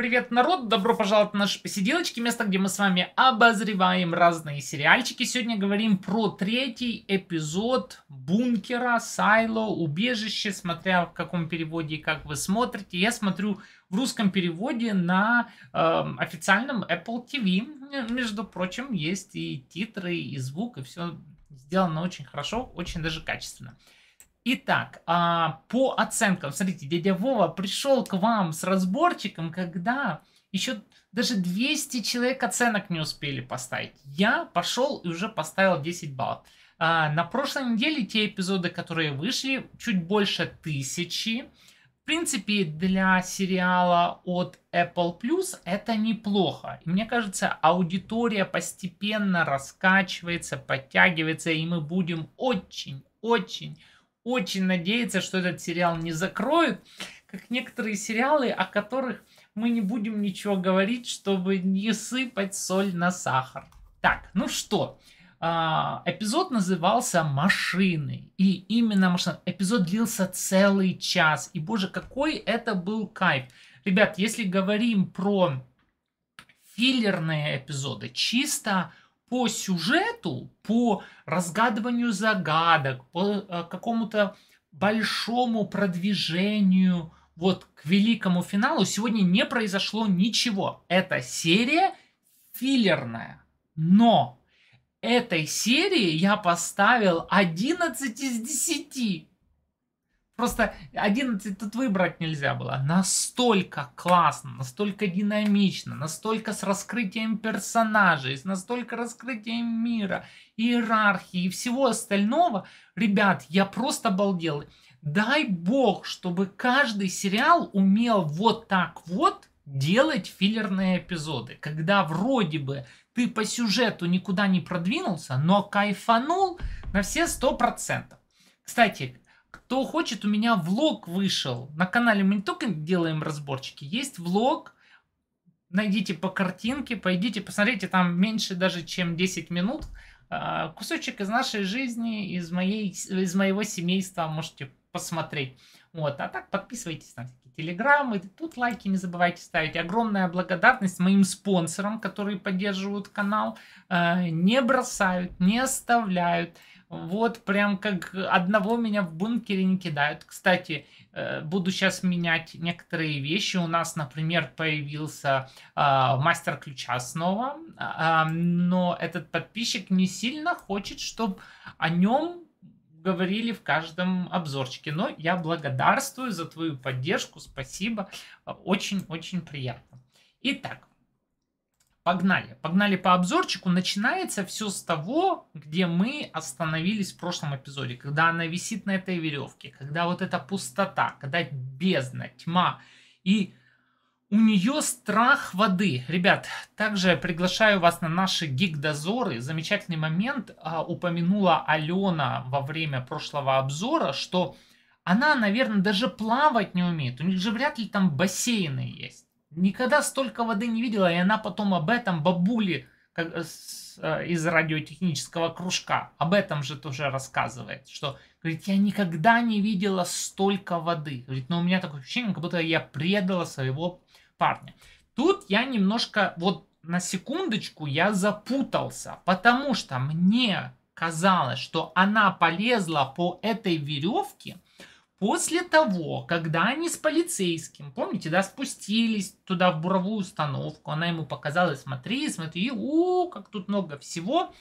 Привет, народ! Добро пожаловать на наши посиделочки, место, где мы с вами обозреваем разные сериальчики. Сегодня говорим про третий эпизод «Бункера», «Сайло», «Убежище», смотря в каком переводе и как вы смотрите. Я смотрю в русском переводе на э, официальном Apple TV. Между прочим, есть и титры, и звук, и все сделано очень хорошо, очень даже качественно. Итак, а, по оценкам, смотрите, дядя Вова пришел к вам с разборчиком, когда еще даже 200 человек оценок не успели поставить. Я пошел и уже поставил 10 баллов. А, на прошлой неделе те эпизоды, которые вышли, чуть больше тысячи. В принципе, для сериала от Apple Plus это неплохо. И мне кажется, аудитория постепенно раскачивается, подтягивается, и мы будем очень, очень, очень надеяться, что этот сериал не закроют, как некоторые сериалы, о которых мы не будем ничего говорить, чтобы не сыпать соль на сахар. Так, ну что, а, эпизод назывался «Машины». И именно машина. Эпизод длился целый час. И, боже, какой это был кайф. Ребят, если говорим про филлерные эпизоды, чисто по сюжету, по разгадыванию загадок, по э, какому-то большому продвижению вот к великому финалу сегодня не произошло ничего. Эта серия филлерная. Но этой серии я поставил 11 из 10. Просто 11 тут выбрать нельзя было. Настолько классно, настолько динамично, настолько с раскрытием персонажей, с настолько раскрытием мира, иерархии и всего остального. Ребят, я просто обалдел. Дай бог, чтобы каждый сериал умел вот так вот делать филлерные эпизоды, когда вроде бы ты по сюжету никуда не продвинулся, но кайфанул на все сто процентов. Кстати, кто хочет, у меня влог вышел. На канале мы не только делаем разборчики, есть влог. Найдите по картинке, пойдите, посмотрите, там меньше даже, чем 10 минут. А, кусочек из нашей жизни, из, моей, из моего семейства можете посмотреть. Вот, а так подписывайтесь на всякие телеграммы, тут лайки не забывайте ставить. Огромная благодарность моим спонсорам, которые поддерживают канал, а, не бросают, не оставляют. Вот прям как одного меня в бункере не кидают. Кстати, э, буду сейчас менять некоторые вещи. У нас, например, появился а, мастер ключа снова, а, а, но этот подписчик не сильно хочет, чтобы о нем говорили в каждом обзорчике. Но я благодарствую за твою поддержку, спасибо, очень-очень приятно. Итак, Погнали. Погнали по обзорчику. Начинается все с того, где мы остановились в прошлом эпизоде, когда она висит на этой веревке, когда вот эта пустота, когда бездна, тьма. И у нее страх воды. Ребят, также приглашаю вас на наши гиг-дозоры. Замечательный момент а, упомянула Алена во время прошлого обзора, что она, наверное, даже плавать не умеет. У них же вряд ли там бассейны есть. Никогда столько воды не видела, и она потом об этом бабуле как, э, с, э, из радиотехнического кружка, об этом же тоже рассказывает, что, говорит, я никогда не видела столько воды. Говорит, но «Ну, у меня такое ощущение, как будто я предала своего парня. Тут я немножко, вот на секундочку я запутался, потому что мне казалось, что она полезла по этой веревке, После того, когда они с полицейским, помните, да, спустились туда в буровую установку, она ему показала, смотри, смотри, у, как тут много всего,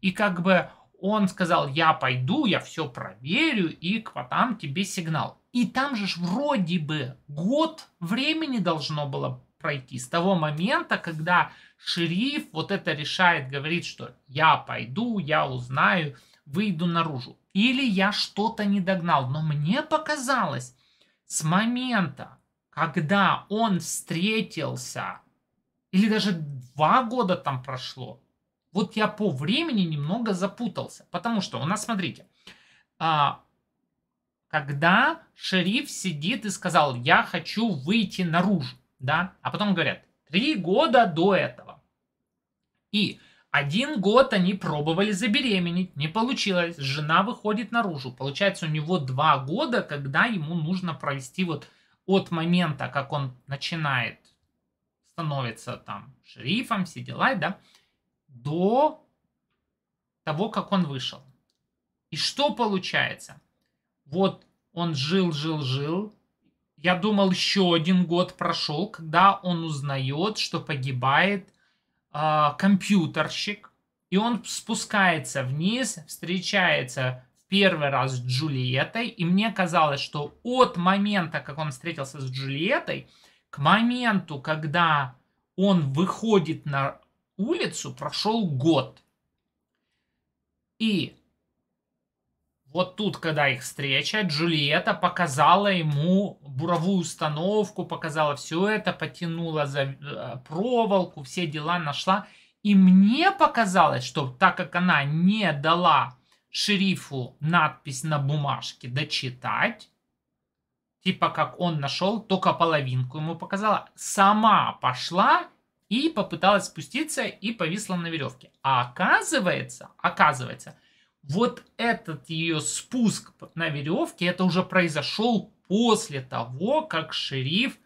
и как бы он сказал, я пойду, я все проверю, и к потам тебе сигнал. И там же ж вроде бы год времени должно было пройти с того момента, когда шериф вот это решает, говорит, что я пойду, я узнаю, выйду наружу или я что-то не догнал. Но мне показалось, с момента, когда он встретился, или даже два года там прошло, вот я по времени немного запутался. Потому что у нас, смотрите, а, когда шериф сидит и сказал, я хочу выйти наружу, да, а потом говорят, три года до этого. И один год они пробовали забеременеть, не получилось, жена выходит наружу. Получается, у него два года, когда ему нужно провести вот от момента, как он начинает, становиться там шерифом, все дела, да, до того, как он вышел. И что получается? Вот он жил, жил, жил. Я думал, еще один год прошел, когда он узнает, что погибает а, компьютерщик, и он спускается вниз, встречается в первый раз с Джульеттой, и мне казалось, что от момента, как он встретился с Джульеттой, к моменту, когда он выходит на улицу, прошел год. И вот тут, когда их встреча, Джульетта показала ему буровую установку, показала все это, потянула за э, проволоку, все дела нашла. И мне показалось, что так как она не дала шерифу надпись на бумажке дочитать, типа как он нашел, только половинку ему показала, сама пошла и попыталась спуститься и повисла на веревке. А оказывается, оказывается, вот этот ее спуск на веревке, это уже произошел после того, как шериф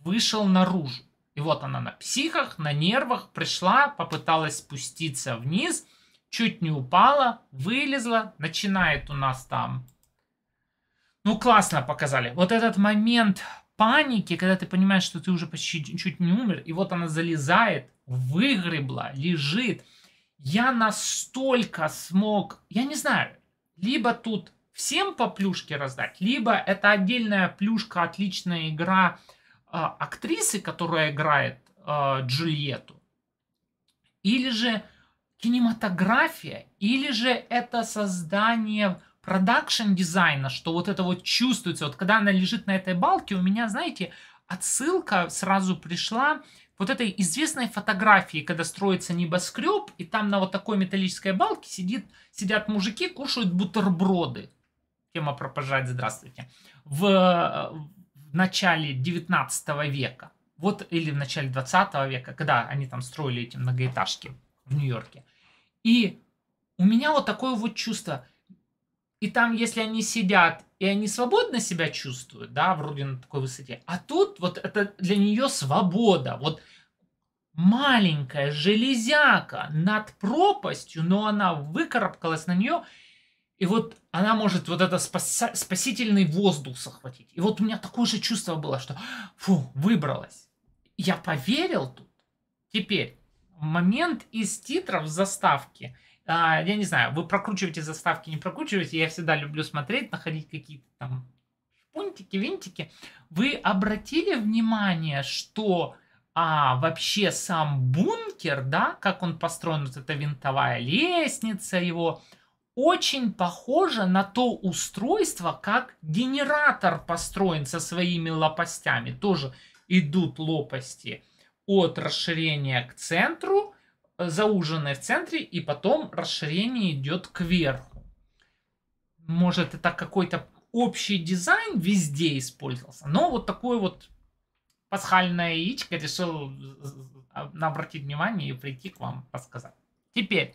вышел наружу. И вот она на психах, на нервах пришла, попыталась спуститься вниз, чуть не упала, вылезла, начинает у нас там. Ну, классно показали. Вот этот момент паники, когда ты понимаешь, что ты уже почти чуть не умер, и вот она залезает, выгребла, лежит – я настолько смог, я не знаю, либо тут всем по плюшке раздать, либо это отдельная плюшка, отличная игра э, актрисы, которая играет э, Джульетту, или же кинематография, или же это создание продакшн дизайна, что вот это вот чувствуется. Вот когда она лежит на этой балке, у меня, знаете, отсылка сразу пришла вот этой известной фотографии, когда строится небоскреб, и там на вот такой металлической балке сидит, сидят мужики, кушают бутерброды. Тема про пожать, здравствуйте. В, в начале 19 века, вот или в начале 20 века, когда они там строили эти многоэтажки в Нью-Йорке. И у меня вот такое вот чувство. И там, если они сидят и они свободно себя чувствуют, да, вроде на такой высоте. А тут вот это для нее свобода. Вот маленькая железяка над пропастью, но она выкарабкалась на нее, и вот она может вот это спаса- спасительный воздух захватить. И вот у меня такое же чувство было, что фу, выбралась. Я поверил тут. Теперь момент из титров заставки – а, я не знаю, вы прокручиваете заставки, не прокручиваете, я всегда люблю смотреть, находить какие-то там пунктики, винтики. Вы обратили внимание, что а вообще сам бункер, да, как он построен, вот эта винтовая лестница его, очень похоже на то устройство, как генератор построен со своими лопастями. Тоже идут лопасти от расширения к центру, зауженной в центре, и потом расширение идет кверху. Может, это какой-то общий дизайн везде использовался, но вот такое вот пасхальное яичко решил обратить внимание и прийти к вам подсказать. Теперь,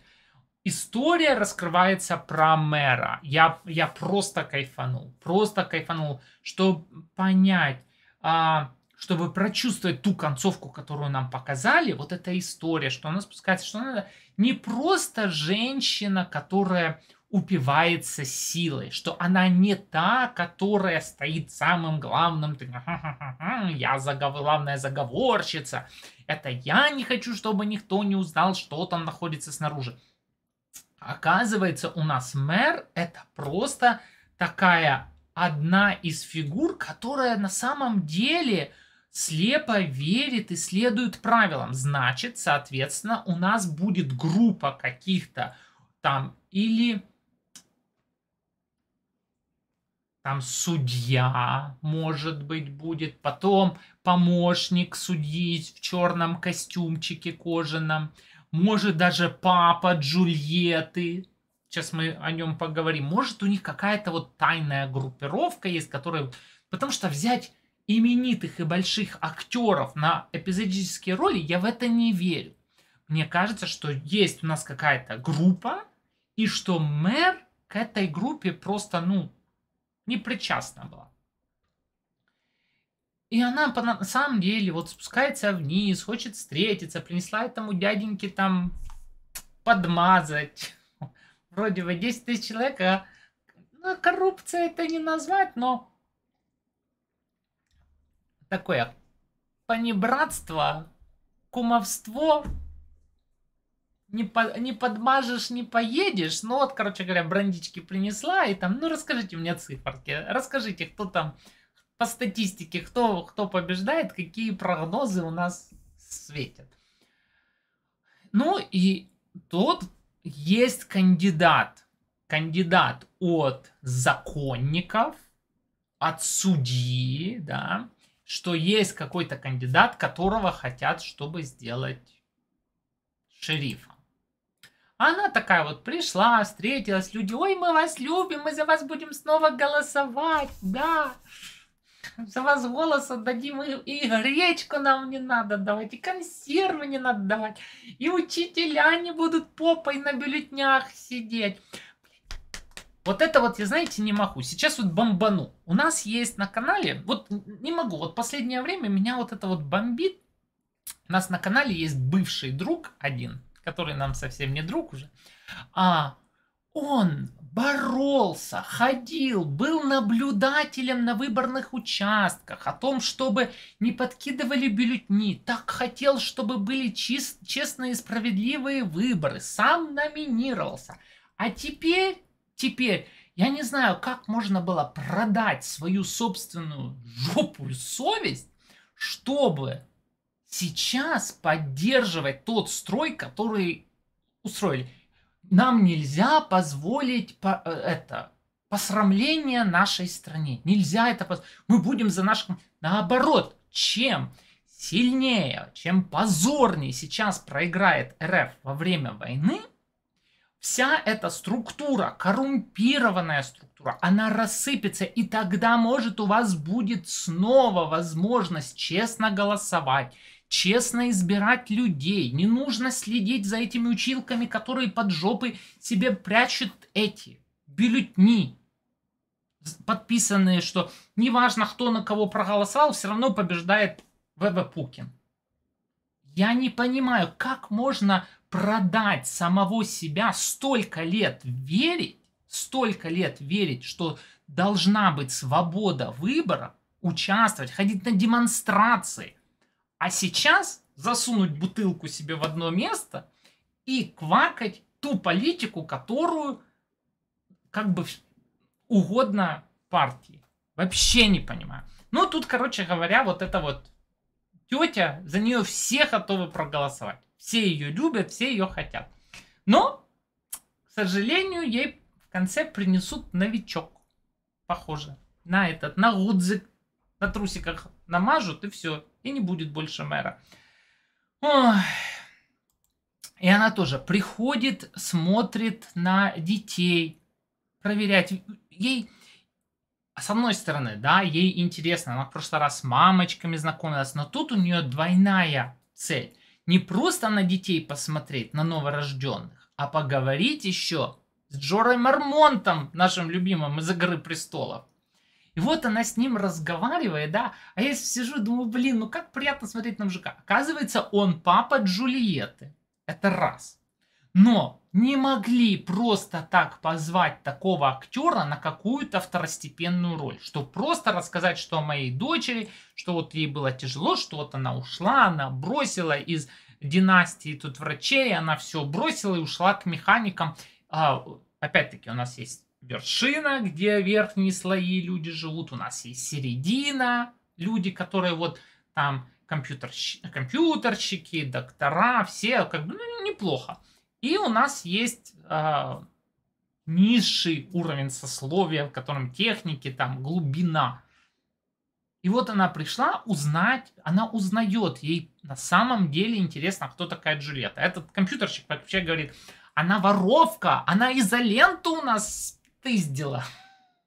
история раскрывается про мэра. Я, я просто кайфанул, просто кайфанул, чтобы понять, а, чтобы прочувствовать ту концовку, которую нам показали, вот эта история, что она спускается, что она не просто женщина, которая упивается силой, что она не та, которая стоит самым главным, я заговор, главная заговорщица, это я не хочу, чтобы никто не узнал, что там находится снаружи. Оказывается, у нас мэр это просто такая одна из фигур, которая на самом деле – слепо верит и следует правилам. Значит, соответственно, у нас будет группа каких-то там или там судья, может быть, будет, потом помощник судьи в черном костюмчике кожаном, может даже папа Джульетты, сейчас мы о нем поговорим, может у них какая-то вот тайная группировка есть, которая, потому что взять именитых и больших актеров на эпизодические роли, я в это не верю. Мне кажется, что есть у нас какая-то группа, и что мэр к этой группе просто, ну, не причастна была. И она на самом деле вот спускается вниз, хочет встретиться, принесла этому дяденьке там подмазать. Вроде бы 10 тысяч человек, а ну, коррупция это не назвать, но такое понебратство, кумовство, не, по, не подмажешь, не поедешь. Ну вот, короче говоря, брандички принесла и там, ну расскажите мне циферки, расскажите, кто там по статистике, кто, кто побеждает, какие прогнозы у нас светят. Ну и тут есть кандидат, кандидат от законников, от судьи, да, что есть какой-то кандидат, которого хотят, чтобы сделать шерифом. Она такая вот пришла, встретилась, люди, ой, мы вас любим, мы за вас будем снова голосовать, да. За вас голос отдадим, и, и гречку нам не надо давать, и консервы не надо давать, и учителя не будут попой на бюллетнях сидеть. Вот это вот, я знаете, не могу. Сейчас вот бомбану. У нас есть на канале, вот не могу, вот последнее время меня вот это вот бомбит. У нас на канале есть бывший друг один, который нам совсем не друг уже. А он боролся, ходил, был наблюдателем на выборных участках, о том, чтобы не подкидывали бюллетни, так хотел, чтобы были чист, честные и справедливые выборы, сам номинировался. А теперь теперь я не знаю, как можно было продать свою собственную жопу и совесть, чтобы сейчас поддерживать тот строй, который устроили. Нам нельзя позволить по, э, это посрамление нашей стране. Нельзя это... Поз... Мы будем за нашим... Наоборот, чем сильнее, чем позорнее сейчас проиграет РФ во время войны – вся эта структура, коррумпированная структура, она рассыпется, и тогда, может, у вас будет снова возможность честно голосовать, честно избирать людей. Не нужно следить за этими училками, которые под жопы себе прячут эти бюллетни, подписанные, что неважно, кто на кого проголосовал, все равно побеждает ВВ Пукин. Я не понимаю, как можно продать самого себя столько лет верить, столько лет верить, что должна быть свобода выбора, участвовать, ходить на демонстрации. А сейчас засунуть бутылку себе в одно место и квакать ту политику, которую как бы угодно партии. Вообще не понимаю. Ну, тут, короче говоря, вот эта вот тетя, за нее все готовы проголосовать. Все ее любят, все ее хотят. Но, к сожалению, ей в конце принесут новичок. Похоже на этот, на гудзик, на трусиках намажут и все. И не будет больше мэра. Ой. И она тоже приходит, смотрит на детей, проверять. Ей, с одной стороны, да, ей интересно, она в прошлый раз с мамочками знакомилась, но тут у нее двойная цель не просто на детей посмотреть, на новорожденных, а поговорить еще с Джорой Мармонтом, нашим любимым из «Игры престолов». И вот она с ним разговаривает, да, а я сижу и думаю, блин, ну как приятно смотреть на мужика. Оказывается, он папа Джульетты. Это раз. Но не могли просто так позвать такого актера на какую-то второстепенную роль, что просто рассказать, что о моей дочери, что вот ей было тяжело, что вот она ушла, она бросила из династии тут врачей, она все бросила и ушла к механикам. А, опять-таки у нас есть вершина, где верхние слои люди живут, у нас есть середина, люди, которые вот там компьютерщики, доктора, все как бы ну, неплохо. И у нас есть э, низший уровень сословия, в котором техники, там глубина. И вот она пришла узнать, она узнает, ей на самом деле интересно, кто такая Джульетта. Этот компьютерщик вообще говорит, она воровка, она изоленту у нас тыздила.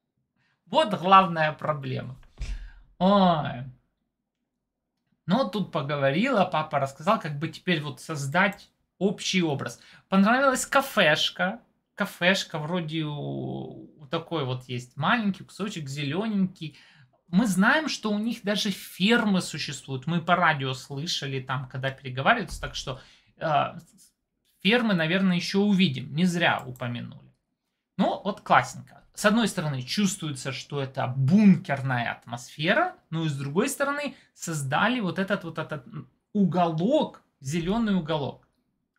Вот главная проблема. Ой. Но тут поговорила, папа рассказал, как бы теперь вот создать общий образ. Понравилась кафешка. Кафешка вроде у, у такой вот есть маленький кусочек, зелененький. Мы знаем, что у них даже фермы существуют. Мы по радио слышали там, когда переговариваются, так что э, фермы, наверное, еще увидим. Не зря упомянули. Ну, вот классненько. С одной стороны, чувствуется, что это бункерная атмосфера, но ну и с другой стороны, создали вот этот вот этот уголок, зеленый уголок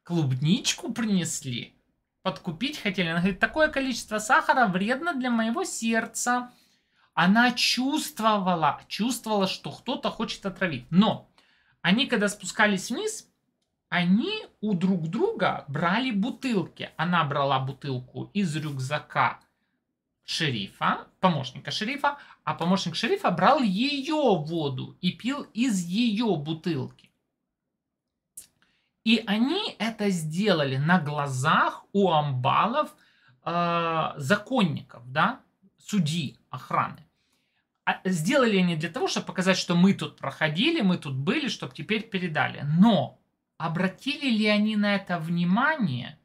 клубничку принесли. Подкупить хотели. Она говорит, такое количество сахара вредно для моего сердца. Она чувствовала, чувствовала, что кто-то хочет отравить. Но они, когда спускались вниз, они у друг друга брали бутылки. Она брала бутылку из рюкзака шерифа, помощника шерифа, а помощник шерифа брал ее воду и пил из ее бутылки. И они это сделали на глазах у амбалов э, законников, да, судьи, охраны. А сделали они для того, чтобы показать, что мы тут проходили, мы тут были, чтобы теперь передали. Но обратили ли они на это внимание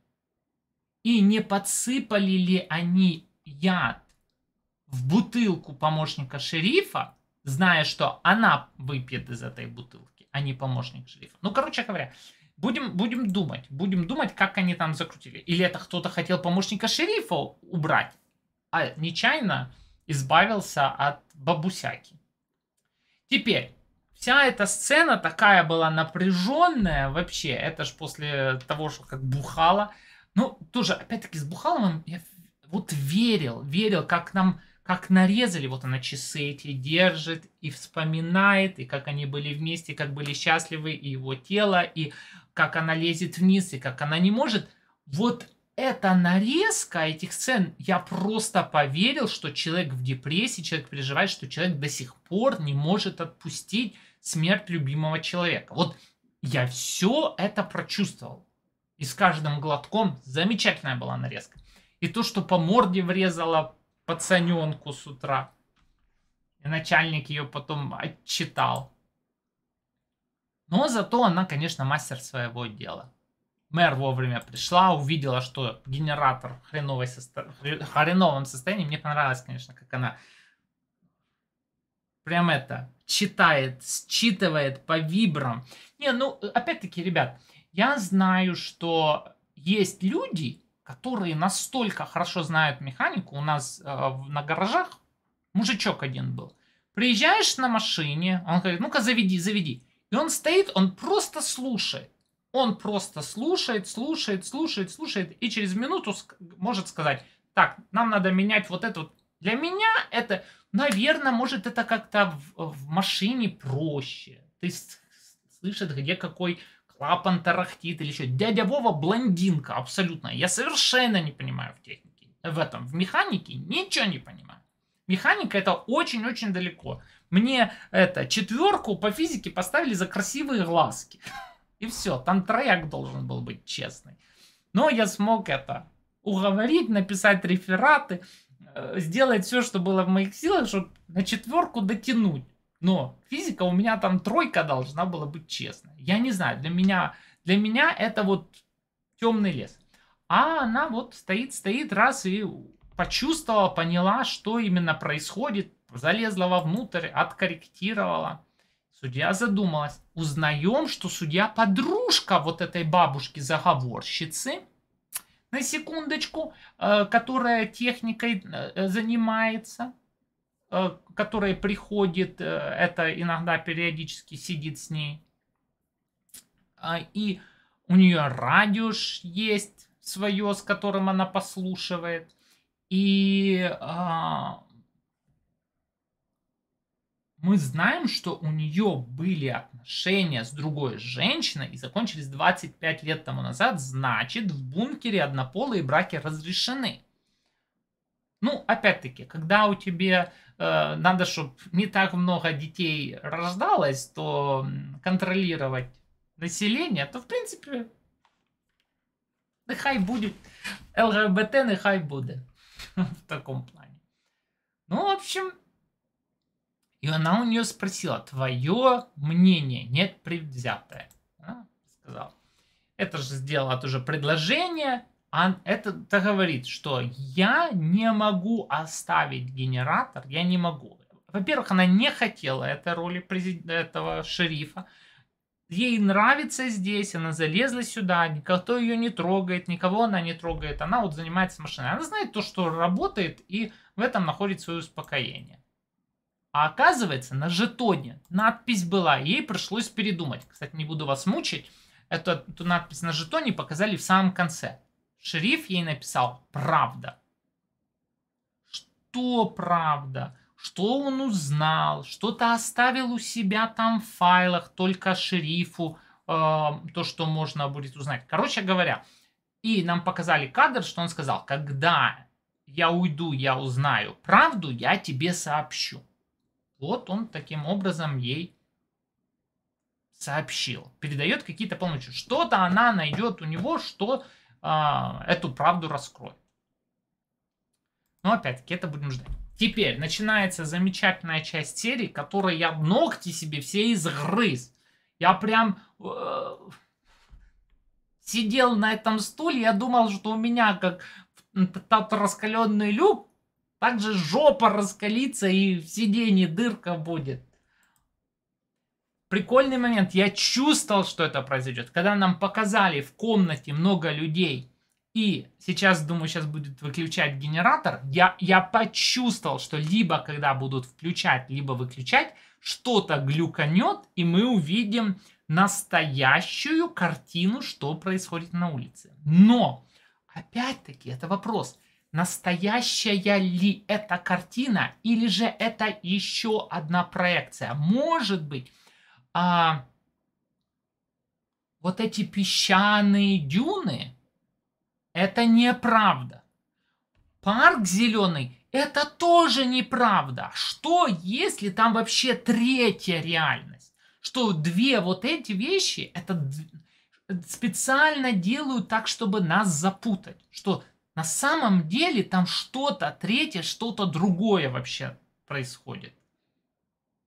и не подсыпали ли они яд в бутылку помощника шерифа, зная, что она выпьет из этой бутылки, а не помощник шерифа. Ну, короче говоря, Будем, будем думать, будем думать, как они там закрутили. Или это кто-то хотел помощника шерифа убрать, а нечаянно избавился от бабусяки. Теперь, вся эта сцена такая была напряженная вообще. Это ж после того, что как бухала. Ну, тоже, опять-таки, с Бухаловым я вот верил, верил, как нам как нарезали, вот она часы эти держит и вспоминает, и как они были вместе, как были счастливы, и его тело, и как она лезет вниз, и как она не может. Вот эта нарезка этих сцен, я просто поверил, что человек в депрессии, человек переживает, что человек до сих пор не может отпустить смерть любимого человека. Вот я все это прочувствовал. И с каждым глотком замечательная была нарезка. И то, что по морде врезала, пацаненку с утра. И начальник ее потом отчитал. Но зато она, конечно, мастер своего дела. Мэр вовремя пришла, увидела, что генератор в хреновой состо... хреновом состоянии. Мне понравилось, конечно, как она прям это читает, считывает по вибрам. Не, ну, опять-таки, ребят, я знаю, что есть люди, которые настолько хорошо знают механику. У нас э, на гаражах мужичок один был. Приезжаешь на машине, он говорит, ну-ка заведи, заведи. И он стоит, он просто слушает. Он просто слушает, слушает, слушает, слушает. И через минуту ск- может сказать, так, нам надо менять вот это вот. Для меня это, наверное, может это как-то в, в машине проще. Ты слышит, где какой папа тарахтит или еще. Дядя Вова блондинка абсолютно. Я совершенно не понимаю в технике, в этом, в механике ничего не понимаю. Механика это очень-очень далеко. Мне это четверку по физике поставили за красивые глазки. И все, там трояк должен был быть честный. Но я смог это уговорить, написать рефераты, э, сделать все, что было в моих силах, чтобы на четверку дотянуть. Но физика у меня там тройка должна была быть честная. Я не знаю, для меня, для меня это вот темный лес. А она вот стоит, стоит раз и почувствовала, поняла, что именно происходит, залезла вовнутрь, откорректировала. Судья задумалась. Узнаем, что судья подружка вот этой бабушки-заговорщицы, на секундочку, э, которая техникой э, э, занимается – Э, которая приходит, э, это иногда периодически сидит с ней. А, и у нее радио есть свое, с которым она послушивает. И а, мы знаем, что у нее были отношения с другой женщиной и закончились 25 лет тому назад, значит, в бункере однополые браки разрешены. Ну, опять-таки, когда у тебя Э, надо, чтобы не так много детей рождалось, то контролировать население, то в принципе нехай будет ЛГБТ, нехай будет в таком плане. Ну, в общем, и она у нее спросила, твое мнение нет предвзятое. Она сказала. Это же сделала тоже предложение, это говорит, что я не могу оставить генератор, я не могу. Во-первых, она не хотела этой роли презид... этого шерифа. Ей нравится здесь, она залезла сюда, никто ее не трогает, никого она не трогает, она вот занимается машиной. Она знает то, что работает, и в этом находит свое успокоение. А оказывается, на жетоне надпись была, ей пришлось передумать. Кстати, не буду вас мучить, эту, эту надпись на жетоне показали в самом конце. Шериф ей написал «Правда». Что правда? Что он узнал? Что-то оставил у себя там в файлах только шерифу, э, то, что можно будет узнать. Короче говоря, и нам показали кадр, что он сказал, когда я уйду, я узнаю правду, я тебе сообщу. Вот он таким образом ей сообщил. Передает какие-то полномочия. Что-то она найдет у него, что а, эту правду раскроет. Но опять-таки это будем ждать. Теперь начинается замечательная часть серии, которой я ногти себе все изгрыз. Я прям э, сидел на этом стуле, я думал, что у меня как тот раскаленный люк, также жопа раскалится и в сиденье дырка будет прикольный момент, я чувствовал, что это произойдет. Когда нам показали в комнате много людей, и сейчас, думаю, сейчас будет выключать генератор, я, я почувствовал, что либо когда будут включать, либо выключать, что-то глюканет, и мы увидим настоящую картину, что происходит на улице. Но, опять-таки, это вопрос, настоящая ли эта картина, или же это еще одна проекция. Может быть, а, вот эти песчаные дюны, это неправда. Парк зеленый, это тоже неправда. Что, если там вообще третья реальность? Что две вот эти вещи, это специально делают так, чтобы нас запутать. Что на самом деле там что-то третье, что-то другое вообще происходит.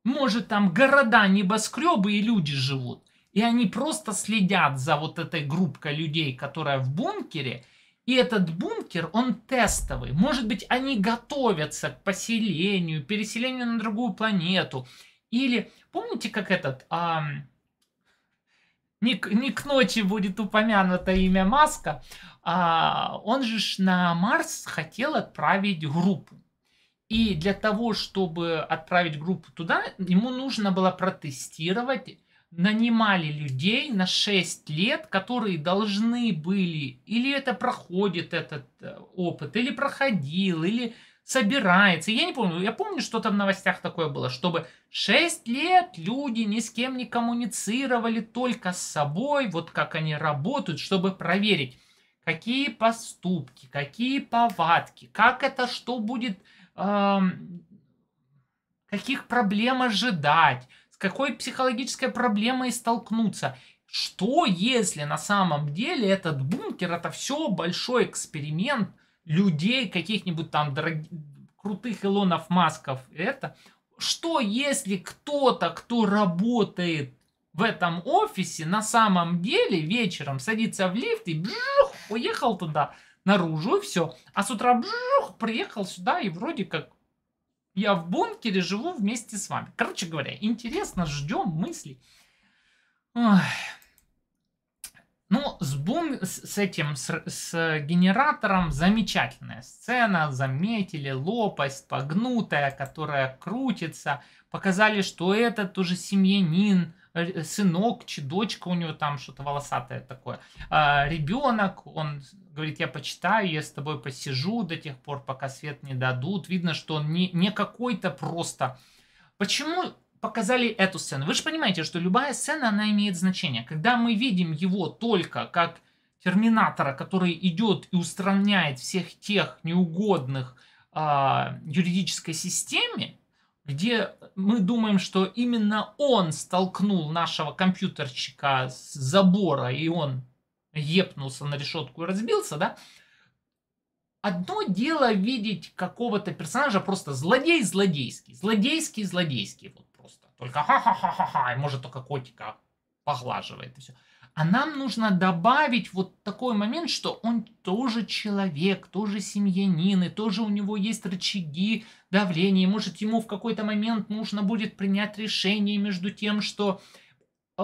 Может, там города, небоскребы и люди живут. И они просто следят за вот этой группкой людей, которая в бункере. И этот бункер, он тестовый. Может быть, они готовятся к поселению, переселению на другую планету. Или, помните, как этот... А, не, не к ночи будет упомянуто имя Маска. А, он же на Марс хотел отправить группу. И для того, чтобы отправить группу туда, ему нужно было протестировать, нанимали людей на 6 лет, которые должны были, или это проходит этот э, опыт, или проходил, или собирается. Я не помню, я помню, что там в новостях такое было, чтобы 6 лет люди ни с кем не коммуницировали, только с собой, вот как они работают, чтобы проверить, какие поступки, какие повадки, как это, что будет каких проблем ожидать, с какой психологической проблемой столкнуться. Что если на самом деле этот бункер это все большой эксперимент людей, каких-нибудь там дорог... крутых Илонов Масков. Это что если кто-то, кто работает в этом офисе, на самом деле вечером садится в лифт и бжух, уехал туда наружу, и все. А с утра бжух, приехал сюда, и вроде как я в бункере живу вместе с вами. Короче говоря, интересно, ждем мыслей. Ой. Ну, с, бун... с этим, с, с генератором замечательная сцена, заметили лопасть погнутая, которая крутится, показали, что это тоже семьянин, Э, сынок, чи дочка у него там что-то волосатое такое. А ребенок, он говорит, я почитаю, я с тобой посижу до тех пор, пока свет не дадут. Видно, что он не, не какой-то просто... Почему показали эту сцену? Вы же понимаете, что любая сцена, она имеет значение. Когда мы видим его только как терминатора, который идет и устраняет всех тех неугодных э, юридической системе, где мы думаем, что именно он столкнул нашего компьютерчика с забора, и он епнулся на решетку и разбился, да? Одно дело видеть какого-то персонажа просто злодей злодейский, злодейский злодейский, вот просто. Только ха-ха-ха-ха-ха, и может только котика поглаживает и все. А нам нужно добавить вот такой момент, что он тоже человек, тоже семьянин, и тоже у него есть рычаги давления. может, ему в какой-то момент нужно будет принять решение между тем, что э,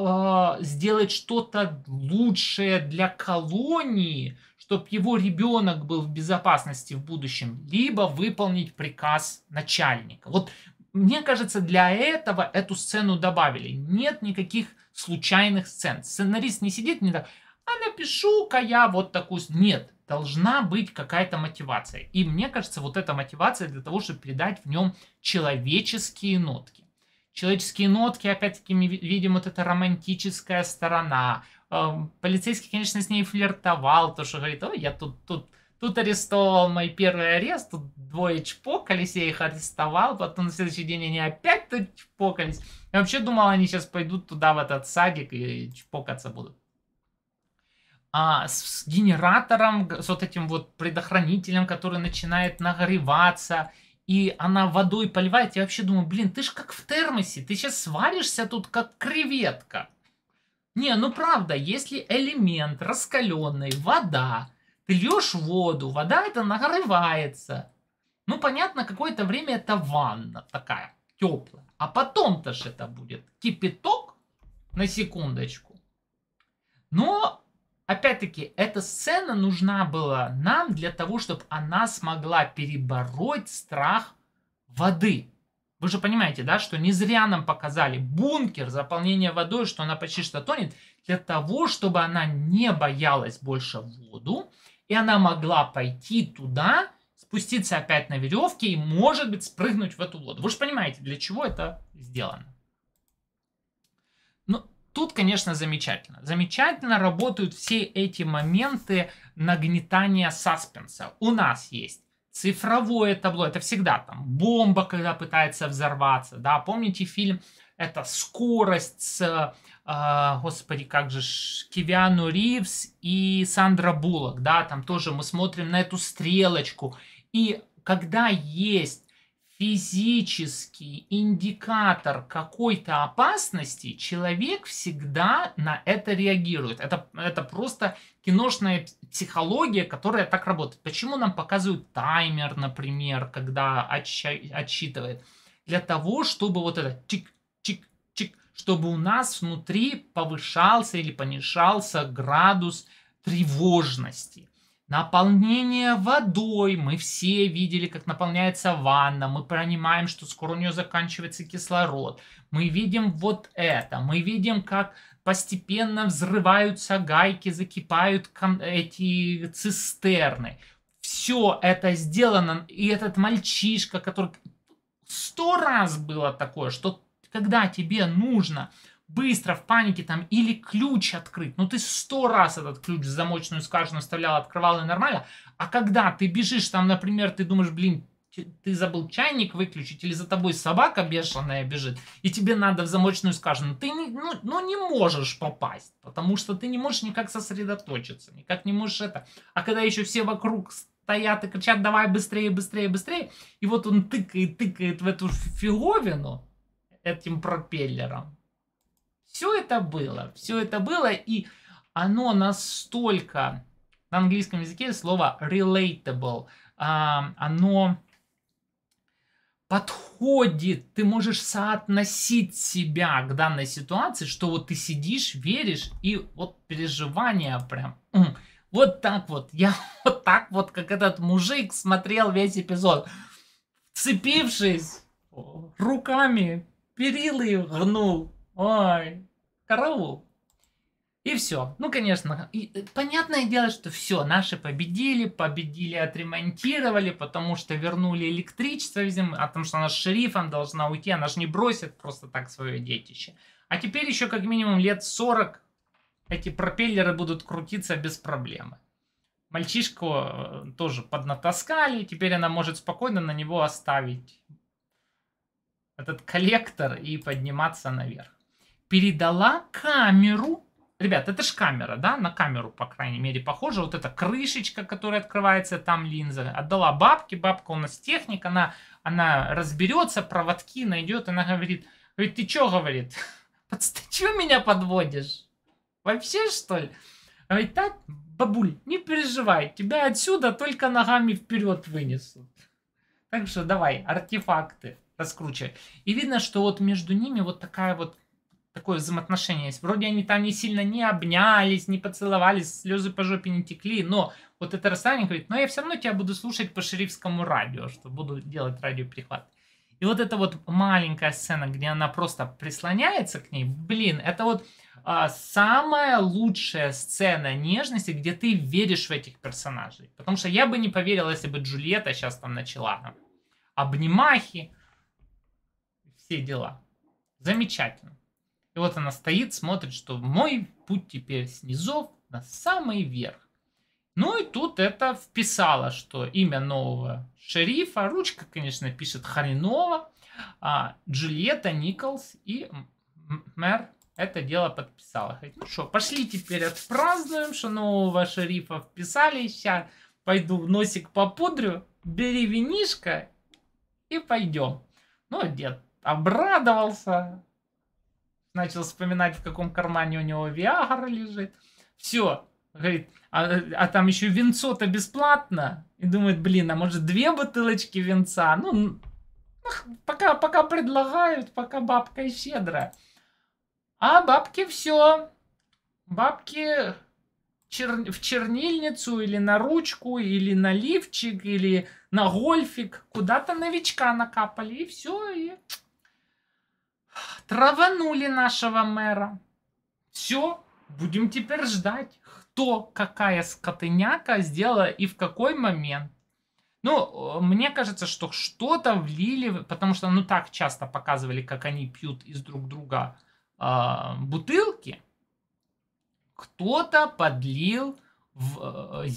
сделать что-то лучшее для колонии, чтобы его ребенок был в безопасности в будущем, либо выполнить приказ начальника. Вот мне кажется, для этого эту сцену добавили. Нет никаких случайных сцен. Сценарист не сидит, не так, а напишу-ка я вот такую... Нет, должна быть какая-то мотивация. И мне кажется, вот эта мотивация для того, чтобы передать в нем человеческие нотки. Человеческие нотки, опять-таки, мы видим вот эта романтическая сторона. Эм, полицейский, конечно, с ней флиртовал, то, что говорит, ой, я тут, тут Тут арестовал мой первый арест, тут двое чпокались, я их арестовал, потом на следующий день они опять тут чпокались. Я вообще думал, они сейчас пойдут туда, в этот садик, и чпокаться будут. А с, с генератором, с вот этим вот предохранителем, который начинает нагреваться, и она водой поливает, я вообще думаю, блин, ты ж как в термосе, ты сейчас сваришься тут как креветка. Не, ну правда, если элемент раскаленный, вода, ты льешь воду, вода это нагревается. Ну, понятно, какое-то время это ванна такая теплая. А потом-то же это будет кипяток, на секундочку. Но, опять-таки, эта сцена нужна была нам для того, чтобы она смогла перебороть страх воды. Вы же понимаете, да, что не зря нам показали бункер, заполнение водой, что она почти что тонет, для того, чтобы она не боялась больше воду и она могла пойти туда, спуститься опять на веревке и, может быть, спрыгнуть в эту воду. Вы же понимаете, для чего это сделано. Ну, тут, конечно, замечательно. Замечательно работают все эти моменты нагнетания саспенса. У нас есть цифровое табло, это всегда там бомба, когда пытается взорваться, да, помните фильм это скорость с, э, господи, как же, Кивиану Ривз и Сандра Буллок, да, там тоже мы смотрим на эту стрелочку. И когда есть физический индикатор какой-то опасности, человек всегда на это реагирует. Это, это просто киношная психология, которая так работает. Почему нам показывают таймер, например, когда отсчитывает? Для того, чтобы вот это тик чтобы у нас внутри повышался или понижался градус тревожности. Наполнение водой. Мы все видели, как наполняется ванна. Мы понимаем, что скоро у нее заканчивается кислород. Мы видим вот это. Мы видим, как постепенно взрываются гайки, закипают эти цистерны. Все это сделано. И этот мальчишка, который сто раз было такое, что когда тебе нужно быстро в панике там или ключ открыть. Ну, ты сто раз этот ключ в замочную скажу вставлял, открывал и нормально. А когда ты бежишь там, например, ты думаешь, блин, ты забыл чайник выключить, или за тобой собака бешеная бежит, и тебе надо в замочную скажу, ты не, ну, ну не можешь попасть, потому что ты не можешь никак сосредоточиться, никак не можешь это. А когда еще все вокруг стоят и кричат, давай быстрее, быстрее, быстрее, и вот он тыкает, тыкает в эту фиговину, этим пропеллером. Все это было, все это было, и оно настолько, на английском языке слово relatable, а, оно подходит, ты можешь соотносить себя к данной ситуации, что вот ты сидишь, веришь, и вот переживания прям... Вот так вот, я вот так вот, как этот мужик смотрел весь эпизод, цепившись руками перилы гнул. Ой, караул. И все. Ну, конечно, и, э, понятное дело, что все, наши победили, победили, отремонтировали, потому что вернули электричество, видимо, а о том, что она с шерифом должна уйти, она же не бросит просто так свое детище. А теперь еще как минимум лет 40 эти пропеллеры будут крутиться без проблемы. Мальчишку э, тоже поднатаскали, теперь она может спокойно на него оставить этот коллектор и подниматься наверх. Передала камеру. Ребят, это же камера, да? На камеру, по крайней мере, похоже. Вот эта крышечка, которая открывается, там линза. Отдала бабке. Бабка у нас техник. Она, она разберется, проводки найдет. Она говорит, говорит ты что, говорит, под статью меня подводишь? Вообще, что ли? Говорит, так, бабуль, не переживай, тебя отсюда только ногами вперед вынесут. Так что давай, артефакты раскручивать. И видно, что вот между ними вот такая вот такое взаимоотношение есть. Вроде они там не сильно не обнялись, не поцеловались, слезы по жопе не текли, но вот это расстояние говорит, но я все равно тебя буду слушать по шерифскому радио, что буду делать радиоприхват. И вот эта вот маленькая сцена, где она просто прислоняется к ней, блин, это вот а, самая лучшая сцена нежности, где ты веришь в этих персонажей. Потому что я бы не поверил, если бы Джульетта сейчас там начала там, обнимахи, все дела. Замечательно. И вот она стоит, смотрит, что мой путь теперь снизов на самый верх. Ну и тут это вписало, что имя нового шерифа, ручка, конечно, пишет хреново, а Джульетта Николс и мэр это дело подписала. Говорит, ну что, пошли теперь отпразднуем, что нового шерифа вписали, сейчас пойду в носик попудрю, бери винишко и пойдем. Ну, дед обрадовался, начал вспоминать, в каком кармане у него Виагра лежит. Все, говорит, а, а там еще венцо-то бесплатно. И думает, блин, а может две бутылочки венца? Ну, пока, пока предлагают, пока бабка и щедра. А бабки все. Бабки чер... в чернильницу или на ручку, или на лифчик, или на гольфик. Куда-то новичка накапали, и все, и Траванули нашего мэра. Все, будем теперь ждать, кто какая скотыняка сделала и в какой момент. Ну, мне кажется, что что-то влили, потому что, ну, так часто показывали, как они пьют из друг друга э, бутылки. Кто-то подлил в, э,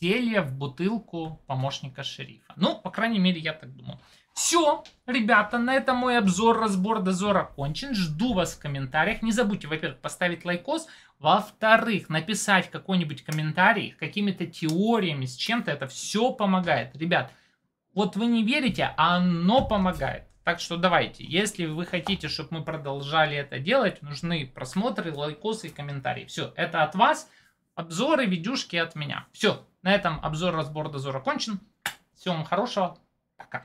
зелье в бутылку помощника шерифа. Ну, по крайней мере, я так думал. Все, ребята, на этом мой обзор, разбор, дозора окончен. Жду вас в комментариях. Не забудьте, во-первых, поставить лайкос. Во-вторых, написать какой-нибудь комментарий, какими-то теориями, с чем-то. Это все помогает. Ребят, вот вы не верите, а оно помогает. Так что давайте, если вы хотите, чтобы мы продолжали это делать, нужны просмотры, лайкосы и комментарии. Все, это от вас. Обзоры, видюшки от меня. Все, на этом обзор, разбор, дозор окончен. Всем хорошего. Пока.